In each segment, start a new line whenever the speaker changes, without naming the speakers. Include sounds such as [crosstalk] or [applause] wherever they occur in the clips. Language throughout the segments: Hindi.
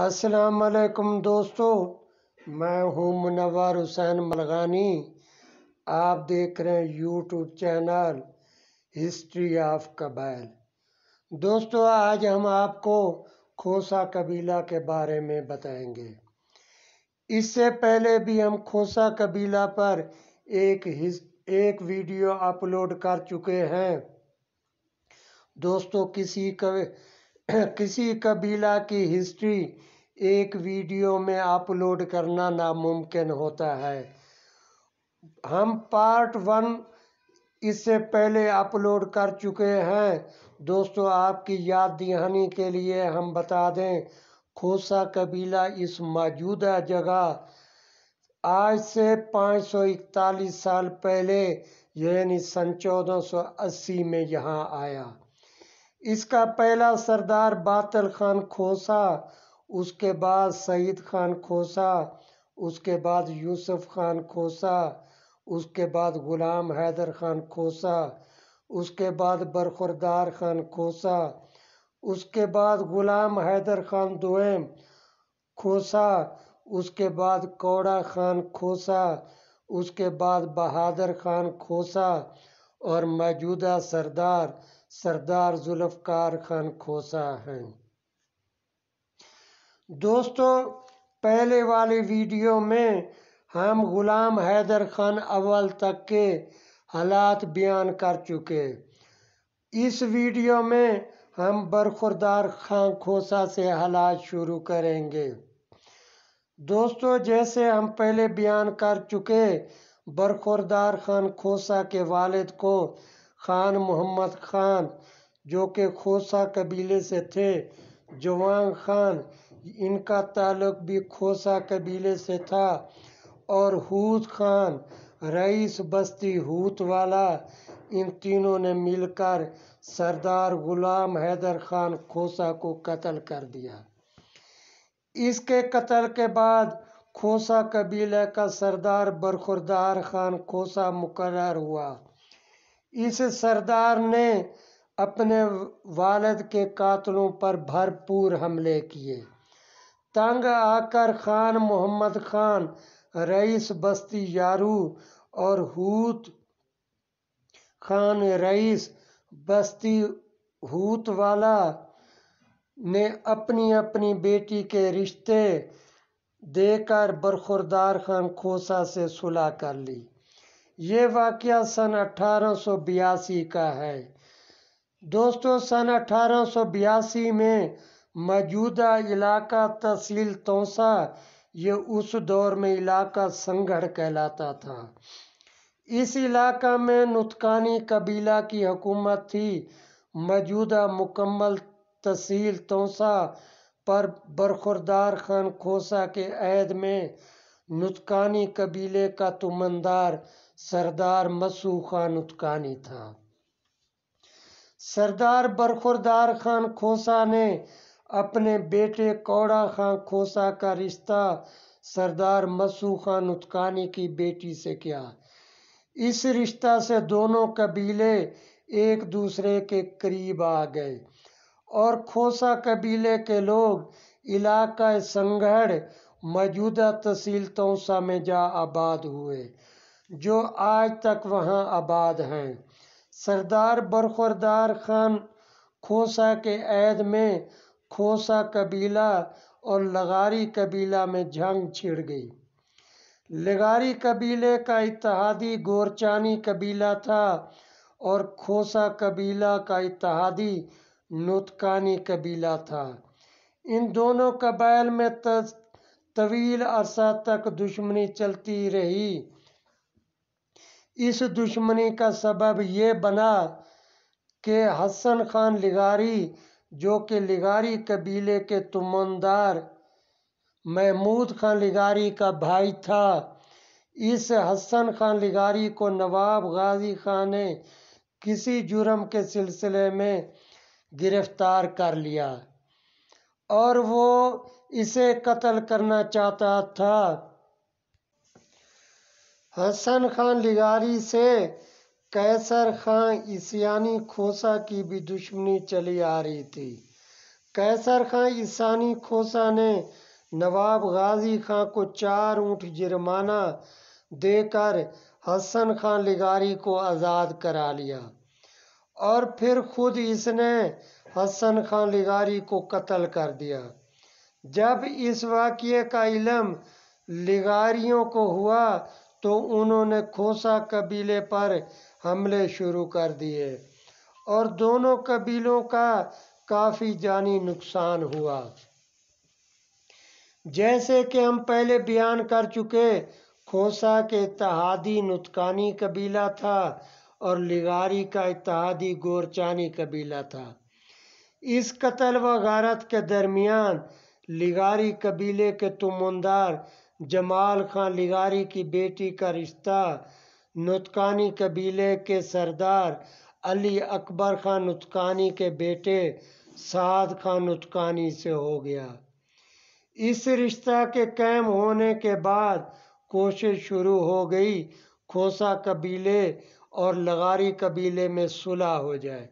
अस्सलाम वालेकुम दोस्तों मैं हूं मुनवर हुसैन मलगानी आप देख रहे हैं यूट्यूब चैनल हिस्ट्री ऑफ कबाइल दोस्तों आज हम आपको खोसा कबीला के बारे में बताएंगे इससे पहले भी हम खोसा कबीला पर एक हिस एक वीडियो अपलोड कर चुके हैं दोस्तों किसी कभी [coughs] किसी कबीला की हिस्ट्री एक वीडियो में अपलोड करना नामुमकिन होता है हम पार्ट वन इससे पहले अपलोड कर चुके हैं दोस्तों आपकी याद दहानी के लिए हम बता दें खोसा कबीला इस मौजूदा जगह आज से 541 साल पहले यानी सन 1480 में यहाँ आया इसका पहला सरदार बातल खान खोसा उसके बाद सईद खान खोसा उसके बाद यूसुफ खान खोसा उसके बाद ग़ुलाम हैदर खान खोसा उसके बाद बरखुरदार खान खोसा उसके बाद ग़ुलाम हैदर खान दुएम खोसा उसके बाद कौड़ा खान खोसा उसके बाद बहादुर खान खोसा और मौजूदा सरदार सरदार जुल्फ़कार खान खोसा हैं दोस्तों पहले वाले वीडियो में हम ग़ुलाम हैदर ख़ान अव्वल तक के हालात बयान कर चुके इस वीडियो में हम बरखुरदार खान खोसा से हालात शुरू करेंगे दोस्तों जैसे हम पहले बयान कर चुके बरखुरदार खान खोसा के वालिद को खान मोहम्मद खान जो कि खोसा कबीले से थे जवांग खान इनका ताल्लुक भी खोसा कबीले से था और हूत खान रईस बस्ती हूत वाला इन तीनों ने मिलकर सरदार गुलाम हैदर खान खोसा को कत्ल कर दिया इसके कत्ल के बाद खोसा कबीले का सरदार बरखुरदार खान खोसा मुकर हुआ इस सरदार ने अपने वालद के कातलों पर भरपूर हमले किए तंग आकर खान मोहम्मद खान रईस बस्ती यारू और हूत खान रईस बस्ती हूत वाला ने अपनी अपनी बेटी के रिश्ते देकर बरखुरदार खान खोसा से सुलह कर ली ये वाक़ सन 1882 का है दोस्तों सन 1882 में मौजूदा इलाका तहसील तोसा ये उस दौर में इलाका संगढ़ कहलाता था इस इलाका में नुतकानी कबीला की हुकूमत थी मौजूदा मुकम्मल तहसील तोसा पर बरखुरदार खान खोसा के अहद में नुतकानी कबीले का तुमंदार तो सरदार मसू खान नुतकानी था सरदार बरखुरदार खान खोसा ने अपने बेटे कौड़ा खान खोसा का रिश्ता सरदार मसू खान उत्कानी की बेटी से किया इस रिश्ता से दोनों कबीले एक दूसरे के करीब आ गए और खोसा कबीले के लोग इलाका संगढ़ मौजूदा तहसील तोसा में जा आबाद हुए जो आज तक वहाँ आबाद हैं सरदार बरखरदार खान खोसा के ऐद में खोसा कबीला और लगारी कबीला में जंग छिड़ गई लगारी कबीले का इतिहादी गोरचानी कबीला था और खोसा कबीला का इतिहादी नुतकानी कबीला था इन दोनों कबाइल में तवील अरसा तक दुश्मनी चलती रही इस दुश्मनी का सबब ये बना कि हसन खान लिगारी जो कि लिगारी कबीले के तुमंदार महमूद खान लिगारी का भाई था इस हसन खान लिगारी को नवाब गाजी खान ने किसी जुर्म के सिलसिले में गिरफ्तार कर लिया और वो इसे कत्ल करना चाहता था हसन खान लिगारी से कैसर खां ईसानी खोसा की भी दुश्मनी चली आ रही थी कैसर खां ईसानी खोसा ने नवाब गाजी खां को चार ऊँट जुर्माना देकर हसन खान लिगारी को आज़ाद करा लिया और फिर खुद इसने हसन खान लिगारी को कत्ल कर दिया जब इस वाक़े का इलम लिगारियों को हुआ तो उन्होंने खोसा कबीले पर हमले शुरू कर दिए और दोनों कबीलों का काफ़ी जानी नुकसान हुआ जैसे कि हम पहले बयान कर चुके खोसा के इतिहादी नुतकानी कबीला था और लिगारी का इतिहादी गोरचानी कबीला था इस कत्ल व गारत के दरमियान लिगारी कबीले के तुमंदार जमाल खां लिगारी की बेटी का रिश्ता नुतकानी कबीले के सरदार अली अकबर खान नुतकानी के बेटे साद खान नुतकानी से हो गया इस रिश्ता के कैम होने के बाद कोशिश शुरू हो गई खोसा कबीले और लगारी कबीले में सुलह हो जाए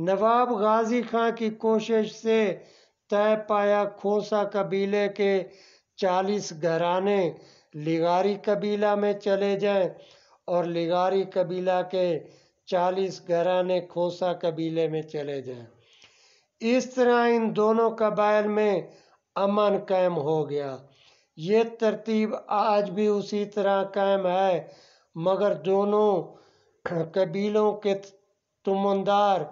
नवाब गाजी खां की कोशिश से तय पाया खोसा कबीले के चालीस घराने लिगारी कबीला में चले जाएं और लिगारी कबीला के चालीस घराने खोसा कबीले में चले जाएं इस तरह इन दोनों कबाइल में अमन कायम हो गया ये तरतीब आज भी उसी तरह कायम है मगर दोनों कबीलों के तुमंदार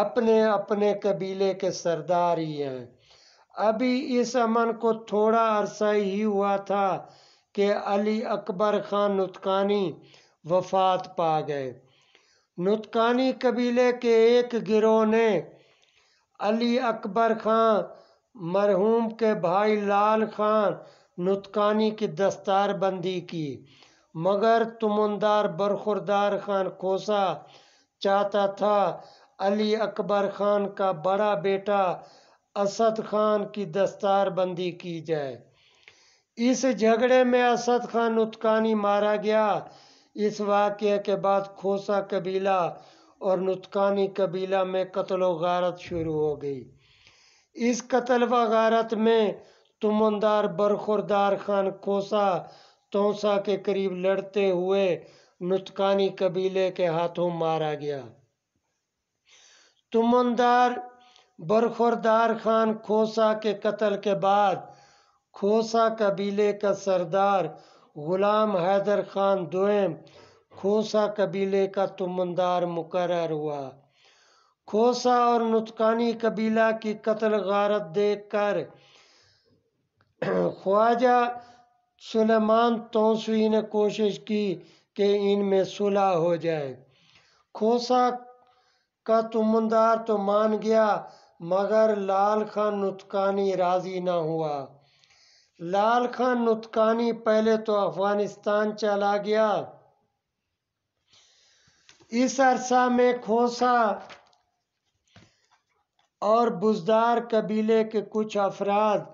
अपने अपने कबीले के सरदार ही हैं अभी इस अमन को थोड़ा अरसा ही हुआ था कि अली अकबर खान नुतकानी वफात पा गए नुतकानी कबीले के एक गिरोह ने अली अकबर खान मरहूम के भाई लाल खान नुतकानी की दस्तार बंदी की मगर तुमंदार बरखुरदार खान खोसा चाहता था अली अकबर ख़ान का बड़ा बेटा असद खान की दस्तार बंदी की जाए इस झगड़े में असद खान नुतकानी मारा गया इस वाक्य के बाद खोसा कबीला और नुतकानी कबीला में कत्ल गारत शुरू हो गई इस कत्ल व गारत में तुमनदार बरखुरदार खान खोसा तोसा के करीब लड़ते हुए नुतकानी कबीले के हाथों मारा गया तुमनदार बरखरदार खान खोसा के कत्ल के बाद खोसा कबीले का सरदार गुलाम हैदर खान दोएम खोसा कबीले का तुमनदार मुकर हुआ खोसा और नुतकानी कबीला की कत्ल गारत देख कर ख्वाजा सुलेमान तोसवी ने कोशिश की कि इनमें सुलह हो जाए खोसा का तुमदार तो मान गया मगर लाल खान नुतकानी राज़ी ना हुआ लाल खान नुतकानी पहले तो अफगानिस्तान चला गया इस अरसा में खोसा और बुजदार कबीले के कुछ अफराद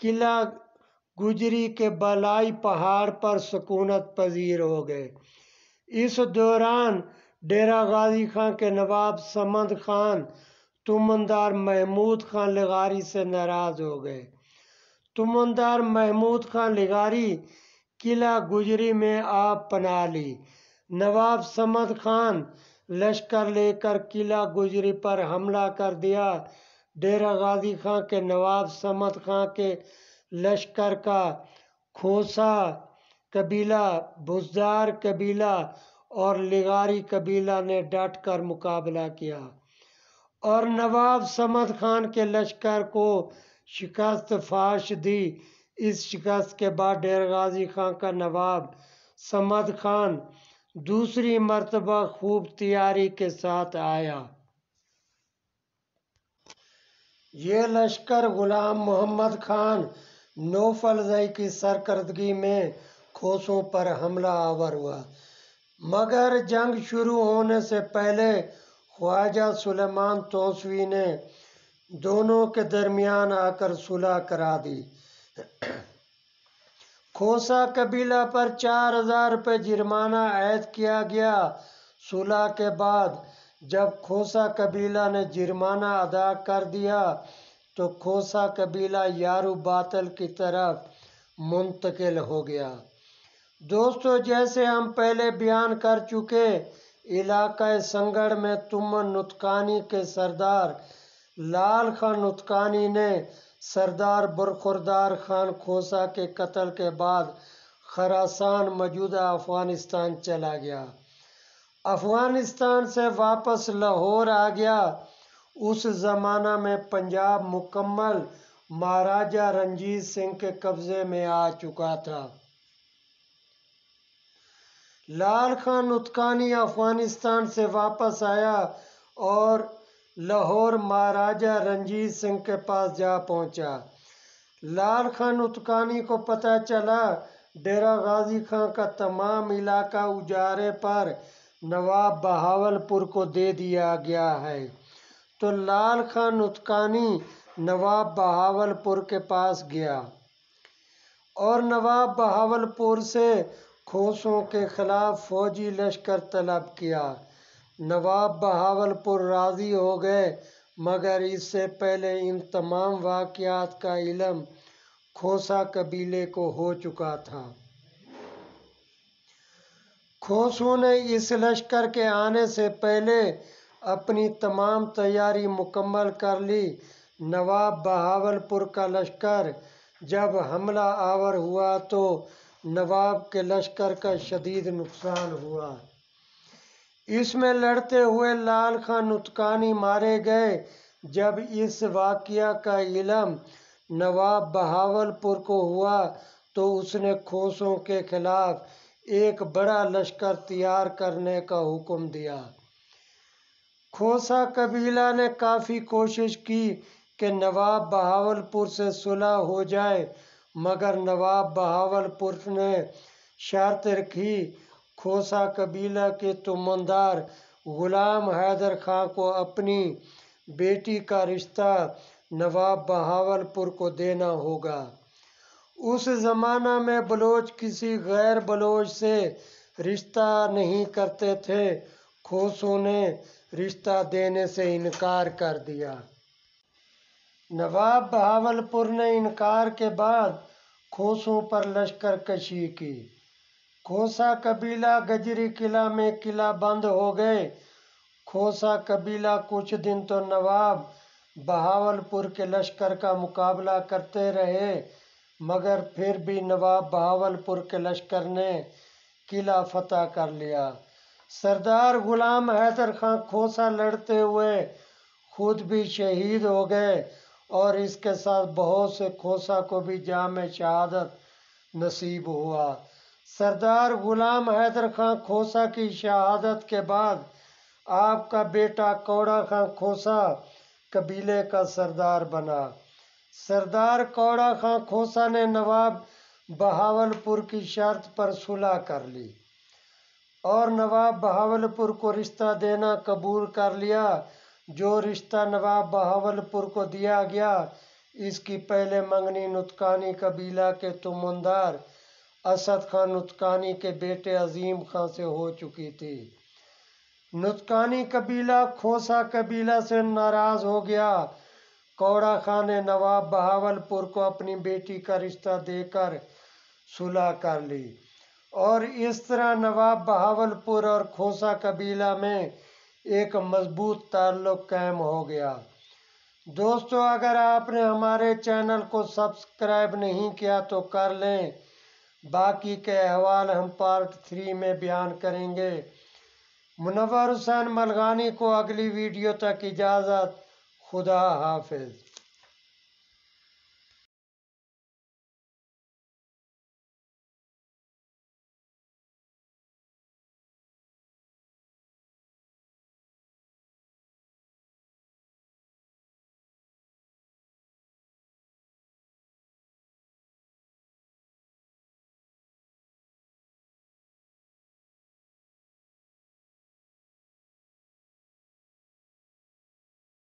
किला गुजरी के बलाई पहाड़ पर सुकूनत पजीर हो गए इस दौरान डेरा गाजी खां के नवाब समंद खान तुमनदार महमूद खान लिगारी से नाराज़ हो गए तुमनदार महमूद खान लिगारी किला गुजरी में आप पना ली नवाब समद खान लश्कर लेकर किला गुजरी पर हमला कर दिया डेरा गाजी खां के नवाब समद खां के लश्कर का खोसा कबीला भुजदार कबीला और लिगारी कबीला ने डट कर मुकाबला किया और नवाब समद खान के लश्कर को शिकस्त फाश दी इस शिकस्त के बाद डेर गाजी खां का नवाब समद खान दूसरी मरतबा खूब तैयारी के साथ आया ये लश्कर गुलाम मोहम्मद खान नौफलजई की सरकर्दगी में खोसों पर हमला आवर हुआ मगर जंग शुरू होने से पहले ख्वाजा सुलेमान तोसवी ने दोनों के दरमियान आकर सुलह करा दी खोसा कबीला पर चार हजार रुपये जुर्माना ऐद किया गया सुलह के बाद जब खोसा कबीला ने जुर्माना अदा कर दिया तो खोसा कबीला यारू बातल की तरफ मुंतकिल हो गया दोस्तों जैसे हम पहले बयान कर चुके इलाक़ संगढ़ में तुमन नुतकानी के सरदार लाल खान नुतकानी ने सरदार बरखुरदार खान खोसा के कत्ल के बाद खरासान मौजूदा अफ़गानिस्तान चला गया अफ़गानिस्तान से वापस लाहौर आ गया उस ज़माना में पंजाब मुकम्मल महाराजा रंजीत सिंह के कब्ज़े में आ चुका था लाल खान उत्कानी अफगानिस्तान से वापस आया और लाहौर महाराजा रंजीत सिंह के पास जा पहुंचा। लाल खान उत्कानी को पता चला डेरा गाजी खां का तमाम इलाका उजारे पर नवाब बहावलपुर को दे दिया गया है तो लाल खान उत्कानी नवाब बहावलपुर के पास गया और नवाब बहावलपुर से खोसों के खिलाफ फौजी लश्कर तलब किया नवाब बहावलपुर राज़ी हो गए मगर इससे पहले इन तमाम वाक़ात का इलम खोसा कबीले को हो चुका था खोसों ने इस लश्कर के आने से पहले अपनी तमाम तैयारी मुकम्मल कर ली नवाब बहावलपुर का लश्कर जब हमला आवर हुआ तो नवाब के लश्कर का शदीद नुकसान हुआ इसमें लड़ते हुए लाल खान नुतकानी मारे गए जब इस वाक्य का इलम नवाब बहावलपुर को हुआ तो उसने खोसों के खिलाफ एक बड़ा लश्कर तैयार करने का हुक्म दिया खोसा कबीला ने काफ़ी कोशिश की कि नवाब बहावलपुर से सुलह हो जाए मगर नवाब बहावलपुर ने शर्त रखी खोसा कबीला के तुमंदार ग़ुलाम हैदर खां को अपनी बेटी का रिश्ता नवाब बहावलपुर को देना होगा उस ज़माना में बलोच किसी गैर बलोच से रिश्ता नहीं करते थे खोसों ने रिश्ता देने से इनकार कर दिया नवाब बहावलपुर ने इनकार के बाद खोसों पर लश्कर कशी की खोसा कबीला गजरी किला में किला बंद हो गए खोसा कबीला कुछ दिन तो नवाब बहावलपुर के लश्कर का मुकाबला करते रहे मगर फिर भी नवाब बहावलपुर के लश्कर ने किला फतह कर लिया सरदार गुलाम हैदर खां खोसा लड़ते हुए खुद भी शहीद हो गए और इसके साथ बहुत से खोसा को भी जाम शहादत नसीब हुआ सरदार गुलाम हैदर खां खोसा की शहादत के बाद आपका बेटा कौड़ा खां खोसा कबीले का सरदार बना सरदार कौड़ा खां खोसा ने नवाब बहावलपुर की शर्त पर सुलह कर ली और नवाब बहावलपुर को रिश्ता देना कबूल कर लिया जो रिश्ता नवाब बहावलपुर को दिया गया इसकी पहले मंगनी नुतकानी कबीला के तुमंदार असद खान नुतकानी के बेटे अजीम खां से हो चुकी थी नुतकानी कबीला खोसा कबीला से नाराज़ हो गया कौड़ा खां ने नवाब बहावलपुर को अपनी बेटी का रिश्ता देकर सुलह कर ली और इस तरह नवाब बहावलपुर और खोसा कबीला में एक मज़बूत ताल्लुक़ कायम हो गया दोस्तों अगर आपने हमारे चैनल को सब्सक्राइब नहीं किया तो कर लें बाकी के अहवाल हम पार्ट थ्री में बयान करेंगे मुनवर हुसैन मलगानी को अगली वीडियो तक इजाज़त खुदा हाफिज़